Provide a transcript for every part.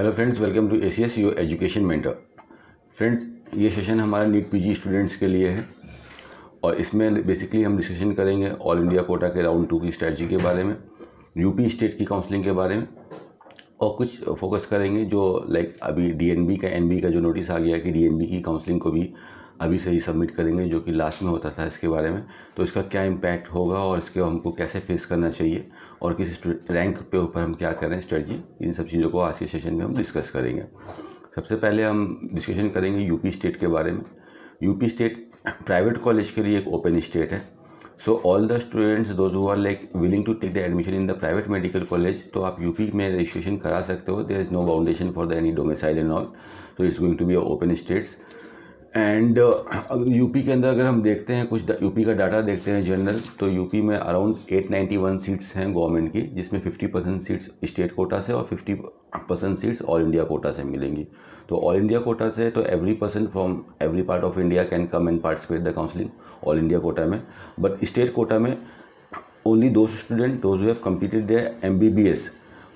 hello friends welcome to A C S U education mentor friends ये session हमारा NEET PG students के लिए है और इसमें बेसिकली हम डिस्कशन करेंगे ऑल इंडिया कोटा के राउंड टू की स्ट्रैटी के बारे में यूपी स्टेट की काउंसलिंग के बारे में और कुछ फोकस करेंगे जो लाइक अभी डीएनबी का एनबी का जो नोटिस आ गया है कि डीएनबी की काउंसलिंग को भी अभी से ही सबमिट करेंगे जो कि लास्ट में होता था इसके बारे में तो इसका क्या इम्पैक्ट होगा और इसके हमको कैसे फेस करना चाहिए और किस रैंक पे ऊपर हम क्या करें स्ट्रेटजी इन सब चीज़ों को आज के सेशन में हम डिस्कस करेंगे सबसे पहले हम डिस्कशन करेंगे यूपी स्टेट के बारे में यूपी स्टेट प्राइवेट कॉलेज के लिए एक ओपन स्टेट है so all the students those who are like willing to take the admission in the private medical college तो आप यूपी में रजिस्ट्रेशन करा सकते हो there is no boundation for the any domicile and also it's going to be open states and uh, अगर UP के अंदर अगर हम देखते हैं कुछ यूपी का डाटा देखते हैं जनरल तो यूपी में अराउंड 891 सीट्स हैं गवर्नमेंट की जिसमें 50 परसेंट सीट्स स्टेट कोटा से और 50 percent seats all India quota से मिलेंगी तो ऑल इंडिया कोटा से तो every person from every part of India can come and participate the counselling all India quota में बट स्टेट कोटा में only दो student those have completed the M B B S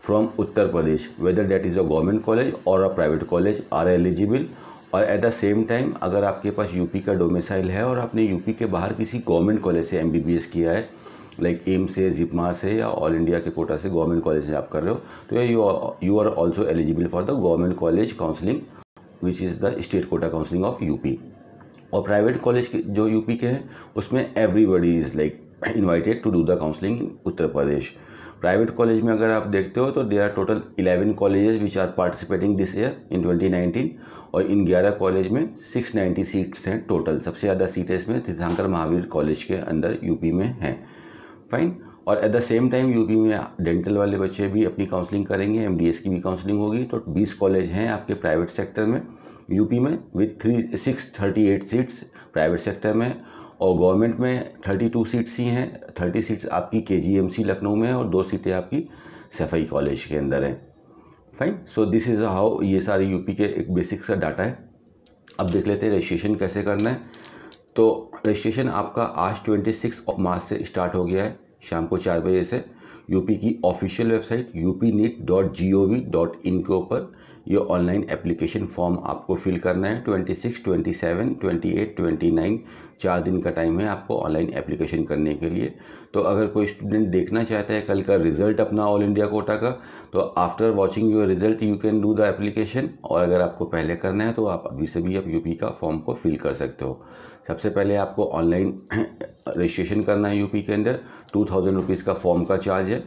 from Uttar Pradesh whether that is a government college और a private college are eligible और at the same time अगर आपके पास UP का domicile है और आपने यूपी के बाहर किसी गवर्नमेंट कॉलेज से एमबीबीएस किया है लाइक एम्स से जिपमा से या ऑल इंडिया के कोटा से गवर्नमेंट कॉलेज में आप कर रहे हो तो you you are also eligible for the government college counselling which is the state quota counselling of UP और प्राइवेट कॉलेज के जो यूपी के हैं उसमें everybody is like invited to do the counselling in Uttar Pradesh private college में अगर आप देखते हो तो there are total 11 colleges which are participating this year in 2019 और इन 11 कॉलेज में 690 सीट्स हैं टोटल सबसे ज़्यादा सीटें इसमें तीर्थांकर महावीर कॉलेज के अंदर यूपी में हैं फाइन और at the same time UP में डेंटल वाले बच्चे भी अपनी काउंसलिंग करेंगे एम की भी काउंसलिंग होगी तो बीस कॉलेज हैं आपके प्राइवेट सेक्टर में यूपी में with three six thirty eight seats private sector में और गवर्नमेंट में थर्टी टू सीट्स ही हैं थर्टी सीट्स आपकी के जी एम सी लखनऊ में है और दो सीटें आपकी सफ़ाई कॉलेज के अंदर हैं fine so this is how ये सारे यूपी के एक बेसिक सा डाटा है अब देख लेते हैं रजिस्ट्रेशन कैसे करना है तो रजिस्ट्रेशन आपका आज ट्वेंटी सिक्स मार्च से स्टार्ट हो गया है शाम को चार बजे से यूपी की official website U P NEET dot G O V dot in के ऊपर ये ऑनलाइन एप्लीकेशन फॉर्म आपको फिल करना है 26, 27, 28, 29 चार दिन का टाइम है आपको ऑनलाइन एप्लीकेशन करने के लिए तो अगर कोई स्टूडेंट देखना चाहता है कल का रिजल्ट अपना ऑल इंडिया कोटा का तो after watching your result you can do the application और अगर आपको पहले करना है तो आप अभी से भी आप यूपी का फॉर्म को फिल कर सकते हो सबसे पहले आपको ऑनलाइन रजिस्ट्रेशन करना है यूपी के अंदर टू थाउजेंड रुपीज़ का फॉर्म का चार्ज है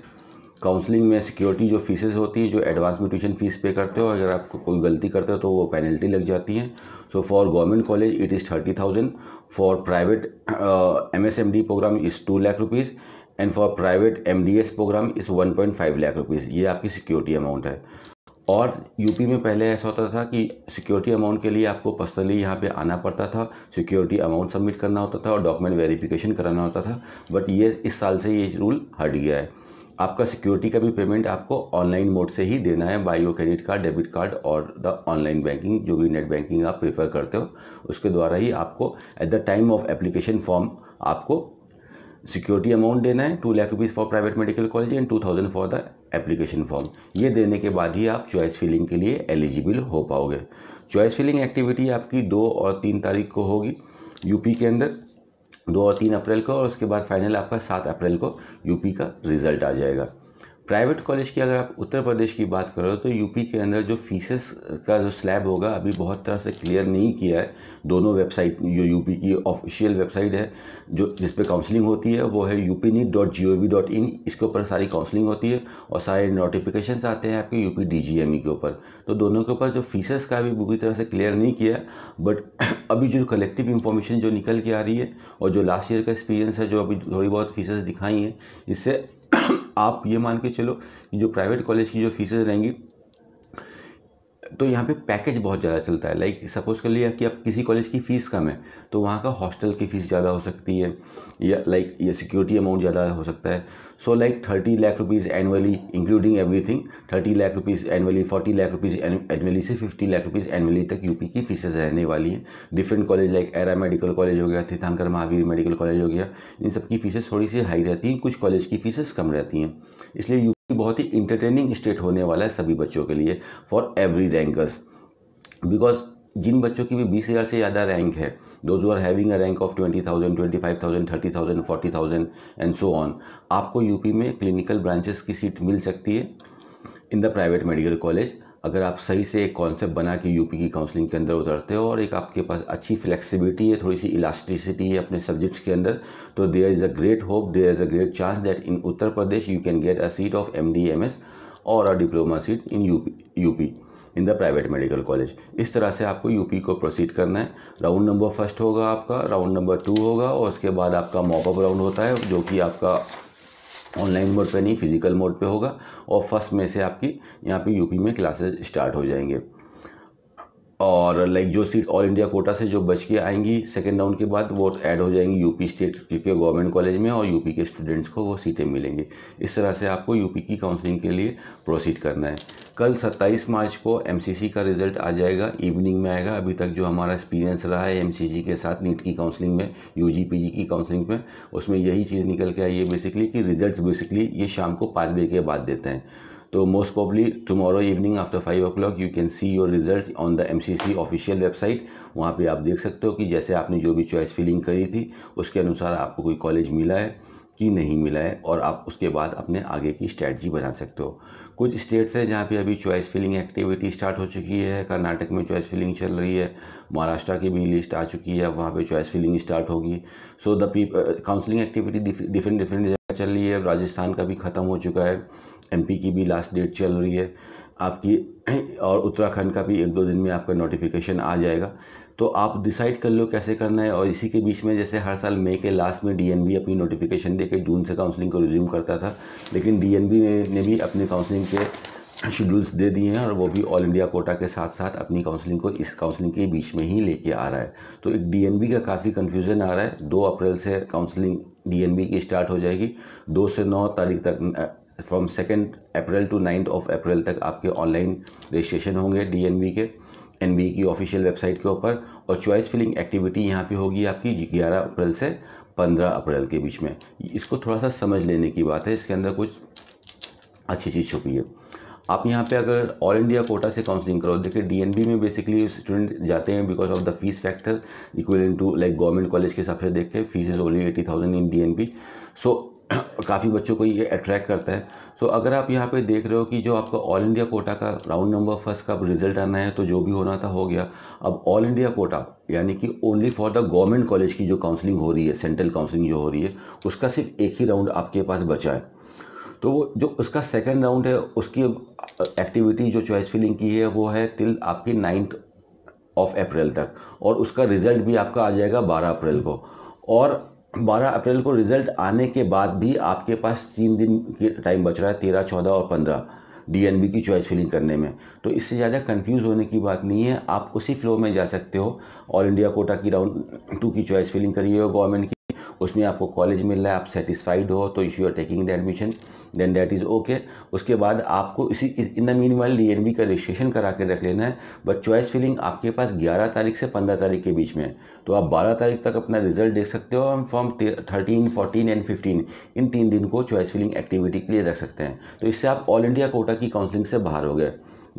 काउंसलिंग में सिक्योरिटी जो फीसेस होती है जो एडवांस में ट्यूशन फीस पे करते हो अगर आपको कोई गलती करते हो तो वो पेनल्टी लग जाती है so for government college it is thirty thousand for private M S M D program is two lakh rupees and for private M D S program is one point five lakh rupees ये आपकी security amount है और UP में पहले ऐसा होता था कि सिक्योरिटी अमाउंट के लिए आपको पर्सनली यहाँ पे आना पड़ता था सिक्योरिटी अमाउंट सबमिट करना होता था और डॉक्यूमेंट वेरिफिकेशन कराना होता था बट ये इस साल से ये रूल हट गया है आपका सिक्योरिटी का भी पेमेंट आपको ऑनलाइन मोड से ही देना है via credit card debit card और द ऑनलाइन बैंकिंग जो भी नेट बैंकिंग आप प्रेफर करते हो उसके द्वारा ही आपको at the time of application form आपको सिक्योरिटी अमाउंट देना है two lakh rupees for private medical college and two thousand for the application form ये देने के बाद ही आप चॉइस फिलिंग के लिए एलिजिबल हो पाओगे चॉइस फिलिंग एक्टिविटी आपकी दो और तीन तारीख को होगी यूपी के अंदर दो और तीन अप्रैल को और उसके बाद फाइनल आपका सात अप्रैल को यूपी का रिजल्ट आ जाएगा प्राइवेट कॉलेज की अगर आप उत्तर प्रदेश की बात करो तो यूपी के अंदर जो फीसेस का जो स्लैब होगा अभी बहुत तरह से क्लियर नहीं किया है दोनों वेबसाइट जो यूपी की ऑफिशियल वेबसाइट है जो जिस पे काउंसलिंग होती है वो है UP NEET dot G O V dot in इसके ऊपर सारी काउंसलिंग होती है और सारे नोटिफिकेशंस आते हैं आपके UP D G M E के ऊपर तो दोनों के ऊपर जो फीसेस का भी पूरी तरह से क्लियर नहीं किया बट अभी जो कलेक्टिव इन्फॉर्मेशन जो निकल के आ रही है और जो लास्ट ईयर का एक्सपीरियंस है जो अभी थोड़ी बहुत फीसेस दिखाई हैं इससे आप ये मान के चलो कि जो प्राइवेट कॉलेज की जो फीसेज रहेंगी तो यहाँ पे पैकेज बहुत ज़्यादा चलता है लाइक सपोज़ कर लिया कि आप किसी कॉलेज की फ़ीस कम है तो वहाँ का हॉस्टल की फ़ीस ज़्यादा हो सकती है या लाइक ये सिक्योरिटी अमाउंट ज़्यादा हो सकता है so like thirty lakh rupees annually including everything thirty lakh rupees annually forty lakh rupees annually से फिफ्टी लाख रुपीज़ एनुअली तक यूपी की फ़ीसेज रहने वाली हैं different college like Era medical college हो गया तीर्थानकर महावीर मेडिकल कॉलेज हो गया इन सबकी फीसेज फ़ीसेस थोड़ी सी हाई रहती हैं कुछ कॉलेज की फीसेज कम रहती हैं इसलिए बहुत ही इंटरटेनिंग स्टेट होने वाला है सभी बच्चों के लिए फॉर एवरी रैंकर्स बिकॉज जिन बच्चों की भी बीस हज़ार से ज़्यादा रैंक है those are having a rank of twenty thousand twenty five thousand thirty thousand forty thousand and so on आपको यूपी में क्लिनिकल ब्रांचेस की सीट मिल सकती है in the private medical college अगर आप सही से एक कॉन्सेप्ट बना के यूपी की काउंसलिंग के अंदर उतरते हो और एक आपके पास अच्छी फ्लेक्सिबिलिटी है थोड़ी सी इलास्टिसिटी है अपने सब्जेक्ट्स के अंदर तो there is a great hope there is a great chance that in Uttar Pradesh you can get a seat of M D M S और a diploma seat in U P in the private medical college इस तरह से आपको UP को proceed करना है round number first होगा आपका राउंड नंबर टू होगा और उसके बाद आपका मॉपअप राउंड होता है जो कि आपका ऑनलाइन मोड पे नहीं फिजिकल मोड पे होगा और फर्स्ट में से आपकी यहाँ पे यूपी में क्लासेस स्टार्ट हो जाएंगे और लाइक जो सीट ऑल इंडिया कोटा से जो बच के आएंगी सेकेंड राउंड के बाद वो ऐड हो जाएंगी यूपी स्टेट के गवर्नमेंट कॉलेज में और यूपी के स्टूडेंट्स को वो सीटें मिलेंगी इस तरह से आपको यूपी की काउंसलिंग के लिए प्रोसीड करना है कल 27 मार्च को एमसीसी का रिजल्ट आ जाएगा इवनिंग में आएगा अभी तक जो हमारा एक्सपीरियंस रहा है एम के साथ नीट की काउंसलिंग में यू की काउंसलिंग में उसमें यही चीज़ निकल के आई है बेसिकली कि रिजल्ट बेसिकली ये शाम को पाँच बजे के बाद देते हैं तो most probably tomorrow evening after five o'clock you can see your result on the M official website वहाँ पे आप देख सकते हो कि जैसे आपने जो भी चॉइस फिलिंग करी थी उसके अनुसार आपको कोई कॉलेज मिला है कि नहीं मिला है और आप उसके बाद अपने आगे की स्ट्रैटी बना सकते हो कुछ स्टेट्स हैं जहाँ पे अभी चॉइस फिलिंग एक्टिविटी स्टार्ट हो चुकी है कर्नाटक में चॉइस फिलिंग चल रही है महाराष्ट्र की भी लिस्ट आ चुकी है वहाँ पे चॉइस फिलिंग स्टार्ट होगी so the counselling activity different different जगह चल रही है राजस्थान का भी ख़त्म हो चुका है एमपी की भी लास्ट डेट चल रही है आपकी और उत्तराखंड का भी एक दो दिन में आपका नोटिफिकेशन आ जाएगा तो आप डिसाइड कर लो कैसे करना है और इसी के बीच में जैसे हर साल मई के लास्ट में डीएनबी अपनी नोटिफिकेशन देके जून से काउंसलिंग को रिज्यूम करता था लेकिन डीएनबी ने भी अपने काउंसलिंग के शेड्यूल्स दे दिए हैं और वो भी ऑल इंडिया कोटा के साथ साथ अपनी काउंसलिंग को इस काउंसलिंग के बीच में ही लेके आ रहा है तो एक डी का काफ़ी कन्फ्यूज़न आ रहा है दो अप्रैल से काउंसलिंग डी की स्टार्ट हो जाएगी दो से नौ तारीख तक from second April to ninth of April तक आपके ऑनलाइन रजिस्ट्रेशन होंगे डी के एन e की ऑफिशियल वेबसाइट के ऊपर और चॉइस फिलिंग एक्टिविटी यहाँ पे होगी आपकी 11 अप्रैल से 15 अप्रैल के बीच में इसको थोड़ा सा समझ लेने की बात है इसके अंदर कुछ अच्छी चीज़ छुपी है आप यहाँ पे अगर ऑल इंडिया कोटा से काउंसलिंग करो देखिए डीएनबी में बेसिकली स्टूडेंट जाते हैं because of the fees factor equal to like government college के हिसाब से देख के fees is only eighty thousand in D so काफ़ी बच्चों को ये अट्रैक्ट करता है सो so, अगर आप यहाँ पे देख रहे हो कि जो आपका ऑल इंडिया कोटा का राउंड नंबर फर्स्ट का रिजल्ट आना है तो जो भी होना था हो गया अब ऑल इंडिया कोटा यानी कि only for the government college की जो काउंसलिंग हो रही है सेंट्रल काउंसलिंग जो हो रही है उसका सिर्फ एक ही राउंड आपके पास बचा है तो वो जो उसका सेकेंड राउंड है उसकी एक्टिविटी जो चॉइस फिलिंग की है वो है टिल आपकी नाइन्थ ऑफ अप्रैल तक और उसका रिज़ल्ट भी आपका आ जाएगा बारह अप्रैल को और बारह अप्रैल को रिज़ल्ट आने के बाद भी आपके पास तीन दिन के टाइम बच रहा है तेरह चौदह और पंद्रह डीएनबी की चॉइस फिलिंग करने में तो इससे ज़्यादा कंफ्यूज होने की बात नहीं है आप उसी फ्लो में जा सकते हो ऑल इंडिया कोटा की राउंड टू की चॉइस फिलिंग करिए गवर्नमेंट की उसमें आपको कॉलेज मिल रहा है आप सेटिस्फाइड हो तो if you are taking the admission then that is okay उसके बाद आपको इसी in the meanwhile D का रजिस्ट्रेशन करा के रख लेना है बट चॉइस फिलिंग आपके पास ग्यारह तारीख से पंद्रह तारीख के बीच में है तो आप बारह तारीख तक अपना रिजल्ट देख सकते हो हम form thirteen fourteen and fifteen in तीन दिन को चॉइस फिलिंग एक्टिविटी के लिए रख सकते हैं तो इससे आप ऑल इंडिया कोटा की काउंसलिंग से बाहर हो गए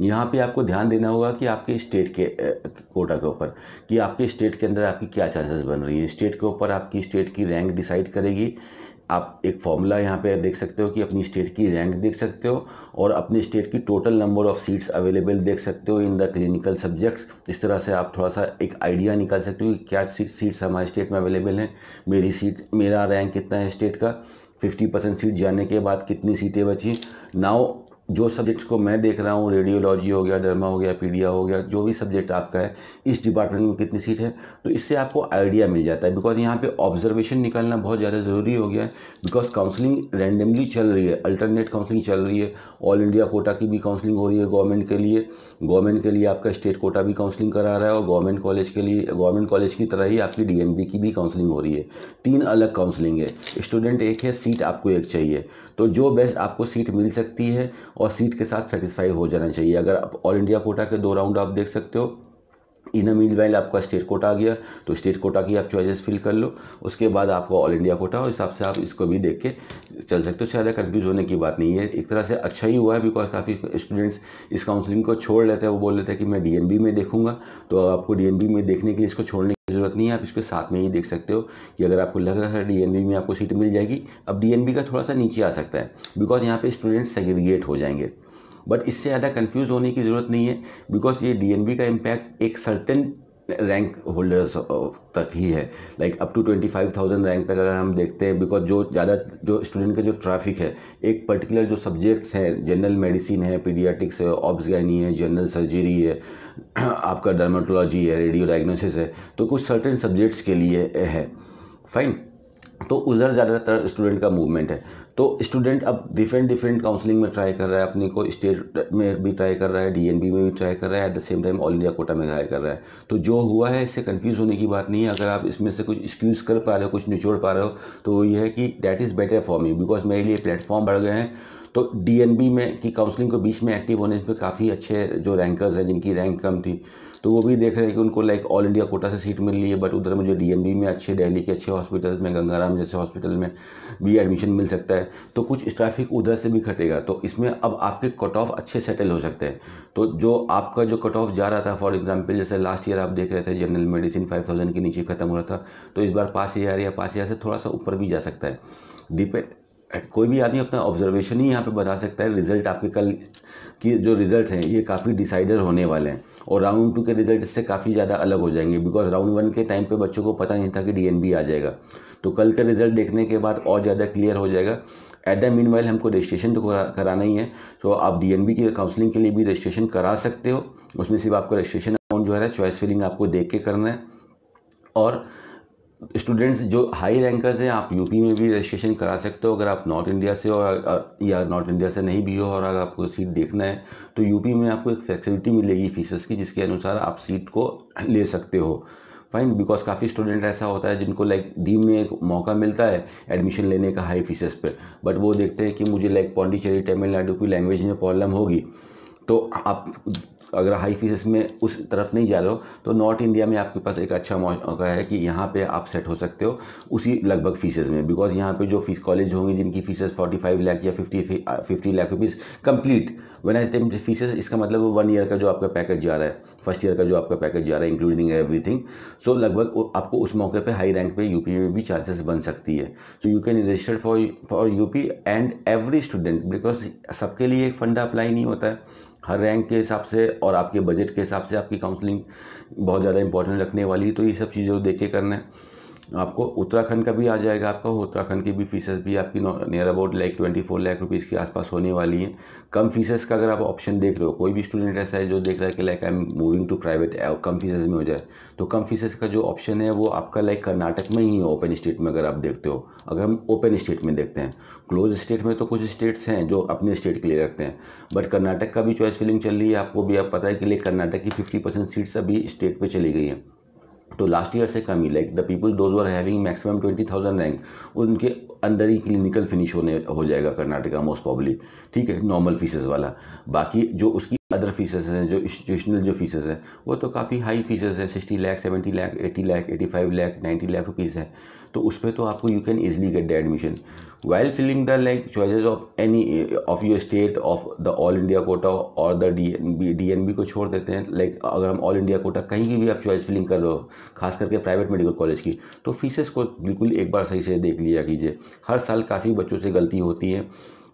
यहाँ पे आपको ध्यान देना होगा कि आपके स्टेट के कोटा के ऊपर कि आपके स्टेट के अंदर आपकी क्या चांसेस बन रही है स्टेट के ऊपर आपकी स्टेट की रैंक डिसाइड करेगी आप एक फॉर्मूला यहाँ पे देख सकते हो कि अपनी स्टेट की रैंक देख सकते हो और अपने स्टेट की total number of seats available देख सकते हो इन द क्लिनिकल सब्जेक्ट्स इस तरह से आप थोड़ा सा एक आइडिया निकाल सकते हो कि क्या सीट्स हमारे स्टेट में अवेलेबल हैं मेरी सीट मेरा रैंक कितना है स्टेट का फिफ्टी परसेंट सीट जाने के बाद कितनी सीटें बची नाउ जो सब्जेक्ट्स को मैं देख रहा हूँ रेडियोलॉजी हो गया डर्मा हो गया पीडिया हो गया जो भी सब्जेक्ट आपका है इस डिपार्टमेंट में कितनी सीट है तो इससे आपको आइडिया मिल जाता है बिकॉज यहाँ पे ऑब्जर्वेशन निकालना बहुत ज़्यादा ज़रूरी हो गया है बिकॉज काउंसलिंग रैंडमली चल रही है अल्टरनेट काउंसलिंग चल रही है ऑल इंडिया कोटा की भी काउंसलिंग हो रही है गवर्नमेंट के लिए गवर्नमेंट के लिए आपका स्टेट कोटा भी काउंसलिंग करा रहा है और गवर्नमेंट कॉलेज के लिए गवर्नमेंट कॉलेज की तरह ही आपकी डी की भी काउंसलिंग हो रही है तीन अलग काउंसलिंग है स्टूडेंट एक है सीट आपको एक चाहिए तो जो बेस्ट आपको सीट मिल सकती है और सीट के साथ सेटिस्फाई हो जाना चाहिए अगर आप ऑल इंडिया कोटा के दो राउंड आप देख सकते हो इन मिल वैल आपका स्टेट कोटा आ गया तो स्टेट कोटा की आप चॉइसेस फिल कर लो उसके बाद आपको ऑल इंडिया कोटा और हिसाब से आप इसको भी देख के चल सकते हो ज़्यादा कन्फ्यूज होने की बात नहीं है एक तरह से अच्छा ही हुआ है बिकॉज काफ़ी स्टूडेंट्स इस काउंसलिंग को छोड़ लेते हैं वो बोल लेते हैं कि मैं डी में देखूंगा तो आपको डी में देखने के लिए इसको छोड़ने ज़रूरत नहीं है आप इसके साथ में ही देख सकते हो कि अगर आपको लग रहा है डी में आपको सीट मिल जाएगी अब डीएनबी का थोड़ा सा नीचे आ सकता है बिकॉज यहाँ पे स्टूडेंट सेग्रीगेट हो जाएंगे बट इससे ज़्यादा कन्फ्यूज़ होने की ज़रूरत नहीं है बिकॉज ये डीएनबी का इम्पैक्ट एक सर्टन रैंक होल्डर्स uh, तक ही है like up to twenty five thousand rank तक अगर हम देखते हैं बिकॉज जो ज़्यादा जो स्टूडेंट का जो ट्रैफिक है एक पर्टिकुलर जो सब्जेक्ट्स हैं जनरल मेडिसिन है पीडियाटिक्स है ऑब्सगैनी है जनरल सर्जरी है आपका डर्माटोलॉजी है रेडियो डायग्नोसिस है तो कुछ सर्टन सब्जेक्ट्स के लिए है फाइन तो उधर ज़्यादातर स्टूडेंट का मूवमेंट है तो स्टूडेंट अब डिफरेंट डिफरेंट काउंसलिंग में ट्राई कर रहा है अपने को स्टेट में भी ट्राई कर रहा है डीएनबी में भी ट्राई कर रहा है at the same time all India quota में हायर कर रहा है तो जो हुआ है इससे कन्फ्यूज़ होने की बात नहीं है अगर आप इसमें से कुछ एक्सक्यूज़ कर पा रहे हो कुछ निचोड़ पा रहे हो तो ये है कि that is better for me because मेरे लिए प्लेटफॉर्म बढ़ गए हैं तो डी में की काउंसलिंग को बीच में एक्टिव होने पर काफ़ी अच्छे जो रैंकर्स हैं जिनकी रैंक कम थी तो वो भी देख रहे हैं कि उनको लाइक ऑल इंडिया कोटा से सीट मिल रही है बट उधर मुझे डी में अच्छे दिल्ली के अच्छे हॉस्पिटल में गंगाराम जैसे हॉस्पिटल में भी एडमिशन मिल सकता है तो कुछ ट्रैफिक उधर से भी घटेगा तो इसमें अब आपके कट ऑफ अच्छे सेटल हो सकते हैं तो जो आपका जो कट ऑफ जा रहा था फॉर एग्जाम्पल जैसे लास्ट ईयर आप देख रहे थे जनरल मेडिसिन फाइव के नीचे खत्म हो रहा था तो इस बार पाँच हज़ार या पाँच हज़ार से थोड़ा सा ऊपर भी जा सकता है डिपेंड कोई भी आदमी अपना ऑब्जर्वेशन ही यहाँ पे बता सकता है रिजल्ट आपके कल की जो रिजल्ट हैं ये काफ़ी डिसाइडर होने वाले हैं और राउंड टू के रिजल्ट इससे काफ़ी ज़्यादा अलग हो जाएंगे बिकॉज राउंड वन के टाइम पे बच्चों को पता नहीं था कि डीएनबी आ जाएगा तो कल का रिजल्ट देखने के बाद और ज़्यादा क्लियर हो जाएगा एट द मीन वाइल हमको रजिस्ट्रेशन तो कराना ही है तो आप डी की काउंसिलिंग के लिए भी रजिस्ट्रेशन करा सकते हो उसमें सिर्फ आपका रजिस्ट्रेशन अकाउंट जो है चॉइस फिलिंग आपको देख के करना है और स्टूडेंट्स जो हाई रैंकर्स हैं आप यूपी में भी रजिस्ट्रेशन करा सकते हो अगर आप नॉर्थ इंडिया से और या नॉर्थ इंडिया से नहीं भी हो और अगर आपको सीट देखना है तो यूपी में आपको एक फैसिलिटी मिलेगी फीसस की जिसके अनुसार आप सीट को ले सकते हो फाइन बिकॉज काफ़ी स्टूडेंट ऐसा होता है जिनको लाइक डीम में एक मौका मिलता है एडमिशन लेने का हाई फीसेस पर बट वो देखते हैं कि मुझे लाइक पौंडीचेरी तमिलनाडु की लैंग्वेज में प्रॉब्लम होगी तो आप अगर हाई फीस में उस तरफ नहीं जा रहे हो तो नॉर्थ इंडिया में आपके पास एक अच्छा मौका है कि यहाँ पे आप सेट हो सकते हो उसी लगभग फीसेज में बिकॉज यहाँ पे जो फीस कॉलेज होंगे जिनकी फीसेज 45 लाख या 50 50 lakh rupees complete one I time fees इसका मतलब वन ईयर का जो आपका पैकेज जा रहा है फर्स्ट ईयर का जो आपका पैकेज जा रहा है इंक्लूडिंग एवरीथिंग सो लगभग आपको उस मौके पर हाई रैंक पर यूपी में भी चांसेस बन सकती है so you can register for for UP and every student because सबके लिए एक फंडा अप्लाई नहीं होता है हर रैंक के हिसाब से और आपके बजट के हिसाब से आपकी काउंसलिंग बहुत ज़्यादा इंपॉर्टेंट रखने वाली है तो ये सब चीज़ों को देख के करना है आपको उत्तराखंड का भी आ जाएगा आपका उत्तराखंड की भी फीसेस भी आपकी near about like twenty four lakh rupees के आसपास होने वाली हैं कम फीसेस का अगर आप ऑप्शन देख रहे हो कोई भी स्टूडेंट ऐसा है जो देख रहा है कि like I am moving to private कम फीसेस में हो जाए तो कम फीसेस का जो ऑप्शन है वो आपका लाइक कर्नाटक में ही है ओपन स्टेट में अगर आप देखते हो अगर हम ओपन स्टेट में देखते हैं क्लोज स्टेट में तो कुछ स्टेट्स हैं जो अपने स्टेट के लिए रखते हैं बट कर्नाटक का भी चॉइस फिलिंग चल रही है आपको भी आप पता है कि लाइक कर्नाटक की फिफ्टी सीट्स अभी स्टेट पर चली गई हैं तो लास्ट ईयर से कम ही like the people those are having maximum twenty thousand rank उनके अंदर ही क्लिनिकल फिनिश होने हो जाएगा कर्नाटका मोस्ट प्रॉब्ली ठीक है नॉर्मल फीसेस वाला बाकी जो उसकी अदर फीसेस हैं जो इंस्टीट्यूशनल जो फीसेस हैं वो तो काफ़ी हाई फीसेस हैं sixty lakh seventy lakh eighty lakh eighty five lakh ninety lakh rupees है तो उस पर तो आपको you can easily get the admission well filling the like choices of any of your state of the all India quota और the D N B D N B को छोड़ देते हैं लाइक like, अगर हम ऑल इंडिया कोटा कहीं की भी आप चॉइस फिलिंग कर रहे हो खास करके प्राइवेट मेडिकल कॉलेज की तो फीसेस को बिल्कुल एक बार सही से देख लिया कीजिए हर साल काफ़ी बच्चों से गलती होती है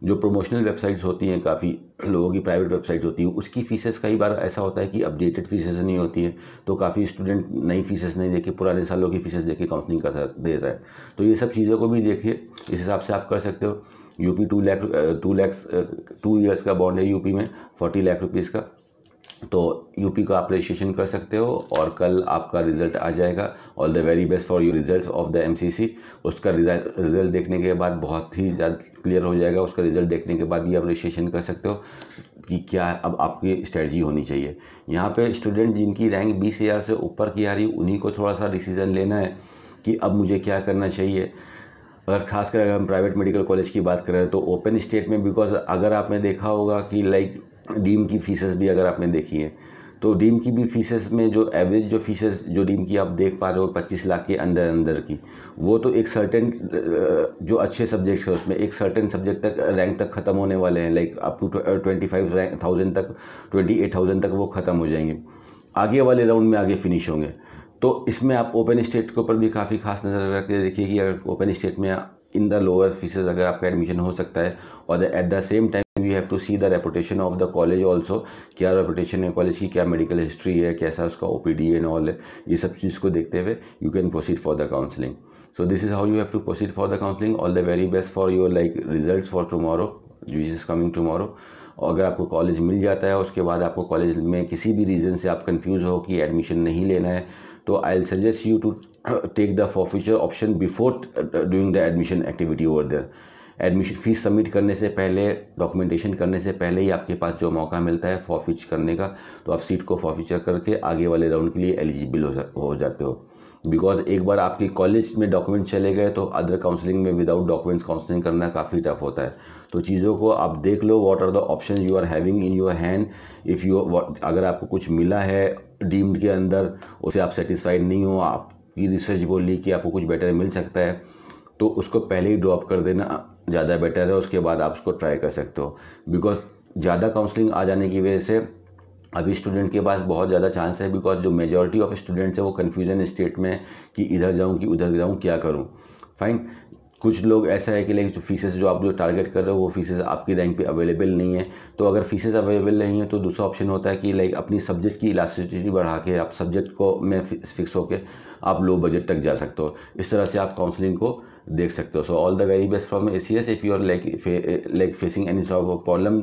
जो प्रमोशनल वेबसाइट्स होती हैं काफ़ी लोगों की प्राइवेट वेबसाइट होती है उसकी फ़ीसेस कई बार ऐसा होता है कि अपडेटेड फ़ीसेस नहीं होती है तो काफ़ी स्टूडेंट नई फ़ीसेस नहीं देखे पुराने सालों की फ़ीसेस देखे काउंसलिंग कर देता है तो ये सब चीज़ों को भी देखिए इस हिसाब से आप कर सकते हो UP two lakh two lakhs two years का बॉन्ड है यूपी में फोर्टी लाख रुपीज़ का तो यूपी का आप कर सकते हो और कल आपका रिजल्ट आ जाएगा all the very best for your result of the MCC उसका रिजल्ट रिजल्ट देखने के बाद बहुत ही ज़्यादा क्लियर हो जाएगा उसका रिजल्ट देखने के बाद भी आप कर सकते हो कि क्या अब आपकी स्ट्रेटजी होनी चाहिए यहाँ पे स्टूडेंट जिनकी रैंक बीस हज़ार से ऊपर की आ रही उन्हीं को थोड़ा सा डिसीज़न लेना है कि अब मुझे क्या करना चाहिए अगर खासकर अगर हम प्राइवेट मेडिकल कॉलेज की बात करें तो ओपन स्टेट में बिकॉज अगर आपने देखा होगा कि लाइक डीम की फीसेस भी अगर आपने देखी है तो डीम की भी फीसेस में जो एवरेज जो फीसेस जो डीम की आप देख पा रहे हो 25 लाख के अंदर अंदर की वो तो एक सर्टेन जो अच्छे सब्जेक्ट्स हैं उसमें एक सर्टेन सब्जेक्ट तक रैंक तक ख़त्म होने वाले हैं like up to twenty five rank thousand तक ट्वेंटी एट थाउजेंड तक वो ख़त्म हो जाएंगे आगे वाले राउंड में आगे फिनिश होंगे तो इसमें आप ओपन स्टेट के ऊपर भी काफ़ी खास नज़र रख के देखिए कि अगर ओपन स्टेट में इन द लोअर फीसेज अगर आपका एडमिशन हो सकता है और at the same time we have to see the reputation of the college also क्या रेपुटेशन है कॉलेज की क्या मेडिकल हिस्ट्री है कैसा उसका O P D and all है ये सब चीज़ को देखते हुए you can proceed for the counselling so this is how you have to proceed for the counselling all the very best for your like result for tomorrow which is coming tomorrow और अगर आपको college मिल जाता है उसके बाद आपको college में किसी भी रीज़न से आप कंफ्यूज हो कि एडमिशन नहीं लेना है तो I will suggest you to take the forfeiture option before doing the admission activity over there admission fees submit करने से पहले डॉक्यूमेंटेशन करने से पहले ही आपके पास जो मौका मिलता है फॉफिच करने का तो आप सीट को फॉफिचर करके आगे वाले राउंड के लिए एलिजिबल हो जाते हो बिकॉज एक बार आपके कॉलेज में डॉक्यूमेंट चले गए तो अदर काउंसलिंग में विदाउट डॉक्यूमेंट्स काउंसलिंग करना काफ़ी टफ होता है तो चीज़ों को आप देख लो what are the option you are having in your hand if you अगर आपको कुछ मिला है डीम्ड के अंदर उसे आप सेटिस्फाइड नहीं हो आपकी रिसर्च बोल रही कि आपको कुछ बेटर मिल सकता है तो उसको पहले ही ड्रॉप कर देना ज़्यादा बेटर है उसके बाद आप उसको ट्राई कर सकते हो बिकॉज ज़्यादा काउंसलिंग आ जाने की वजह से अभी स्टूडेंट के पास बहुत ज़्यादा चांस है बिकॉज जो मेजॉरिटी ऑफ स्टूडेंट्स है वो कन्फ्यूजन स्टेट में कि इधर जाऊँ कि उधर जाऊँ क्या करूँ फाइन कुछ लोग ऐसा है कि लाइक जो फीसेस जो आप जो टारगेट कर रहे हो वो फीसेस आपकी रैंक पे अवेलेबल नहीं है तो अगर फीसेस अवेलेबल नहीं है तो दूसरा ऑप्शन होता है कि लाइक अपनी सब्जेक्ट की इलास्टिसिटी बढ़ा के आप सब्जेक्ट को में फिक्स होकर आप लो बजट तक जा सकते हो इस तरह से आप काउंसलिंग को देख सकते हो so all the very best from A C S if you are like like facing any soft problem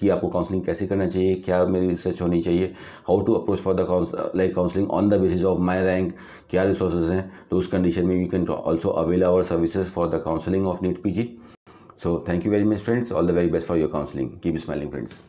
कि आपको काउंसलिंग कैसे करना चाहिए क्या मेरी रिसर्च होनी चाहिए how to approach for the like counselling on the basis of my rank क्या रिसोर्सेज हैं तो उस कंडीशन में you can also avail our services for the counselling of NEET P G so thank you very much friends all the very best for your counselling keep smiling friends